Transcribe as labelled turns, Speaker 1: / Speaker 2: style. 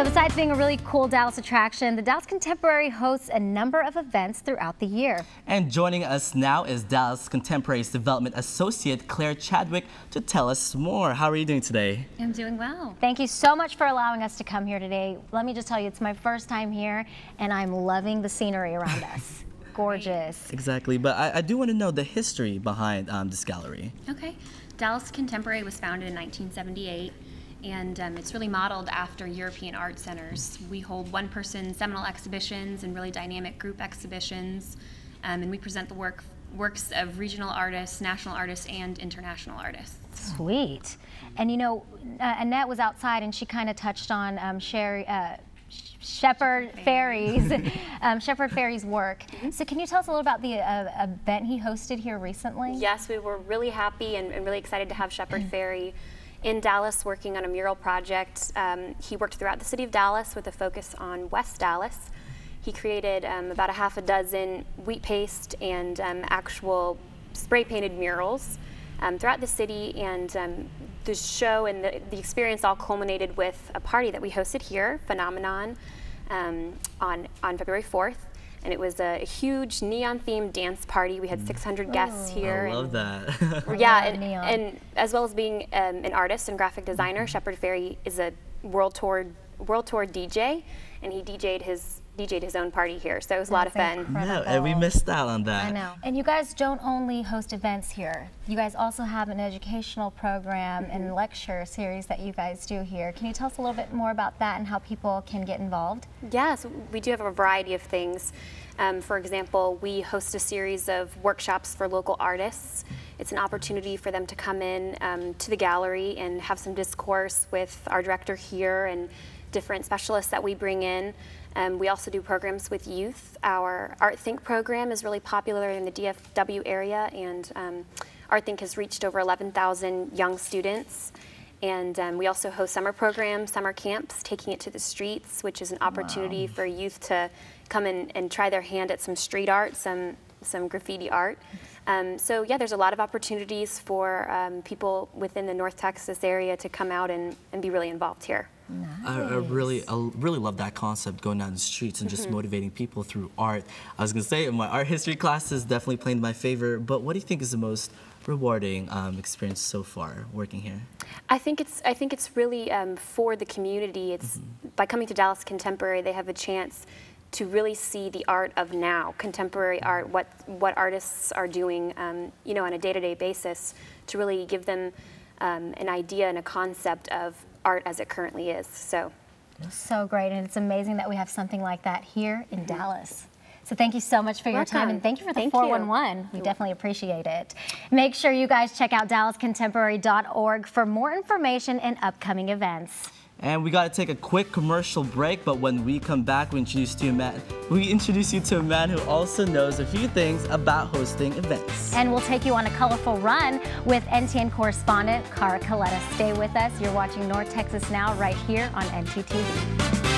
Speaker 1: So besides being a really cool Dallas attraction, the Dallas Contemporary hosts a number of events throughout the year.
Speaker 2: And joining us now is Dallas Contemporary's Development Associate Claire Chadwick to tell us more. How are you doing today? I'm
Speaker 1: doing well. Thank you so much for allowing us to come here today. Let me just tell you, it's my first time here and I'm loving the scenery around us. Gorgeous.
Speaker 2: Exactly, but I, I, do want to know the history behind um, this gallery.
Speaker 3: Okay. Dallas Contemporary was founded in 1978 and um, it's really modeled after European art centers. We hold one person seminal exhibitions and really dynamic group exhibitions, um, and we present the work works of regional artists, national artists, and international artists.
Speaker 1: Sweet. And you know, uh, Annette was outside and she kind of touched on um, Sherry. Uh, Shepherd Fairies, um, Shepherd Fairies work. Mm-hmm. So can you tell us a little about the uh, event he hosted here
Speaker 3: recently? Yes, we were really happy and, and really excited to have Shepherd Fairy in Dallas working on a mural project. Um, he worked throughout the city of Dallas with a focus on West Dallas. He created um, about a half a dozen wheat paste and um, actual spray painted murals um, throughout the city and um, the show and the, the, experience all culminated with a party that we hosted here, Phenomenon, on, on February 4th and it was a, huge neon-themed dance party. We had mm. 600 oh. guests here. I love
Speaker 2: that.
Speaker 3: yeah, and, and, as well as being um, an artist and graphic designer, mm-hmm. Shepard Ferry is a world tour world tour DJ, and he DJ'd his DJed his own party here, so it was a lot of fun. No,
Speaker 2: and we missed out on that. I
Speaker 3: know. And you guys don't only
Speaker 1: host events here. You guys also have an educational program mm -hmm. and mm-hmm. lecture series that you guys do here. Can you tell us a little bit more about that and how people can get involved?
Speaker 3: Yes, we do have a variety of things. Um, for example, we host a series of workshops for local artists. It's an opportunity for them to come in um, to the gallery and have some discourse with our director here and different specialists that we bring in. Um, we also do programs with youth. Our Art Think program is really popular in the DFW area, and um, Art Think has reached over 11,000 young students. And um, we also host summer programs, summer camps, taking it to the streets, which is an opportunity wow. for youth to come and try their hand at some street art, some some graffiti art. Um, so yeah, there's a lot of opportunities for um, people within the North Texas area to come out and, and be really involved here.
Speaker 2: Nice. I, I, really, I really love that concept, going down the streets and just mm -hmm. motivating people through art. I was gonna say, my art history classes definitely played my favor. But what do you think is the most rewarding um, experience so far working here?
Speaker 3: I think it's, I think it's really um, for the community. It's mm -hmm. by coming to Dallas Contemporary, they have a chance to really see the art of now, contemporary art, what, what artists are doing, um, you know, on a day-to-day basis, to really give them um, an idea and a concept of art as it currently is. So,
Speaker 1: so great, and it's amazing that we have something like that here in mm -hmm. Dallas. So thank you so much for Welcome. your time and thank you for the thank 411. You. We definitely appreciate it. Make sure you guys check out dallascontemporary.org for more information and upcoming events.
Speaker 2: And we gotta take a quick commercial break, but when we come back, we introduce to you man we introduce you to a man who also knows a few things about hosting events.
Speaker 1: And we'll take you on a colorful run with NTN correspondent Cara Coletta. Stay with us. You're watching North Texas Now right here on NTTV.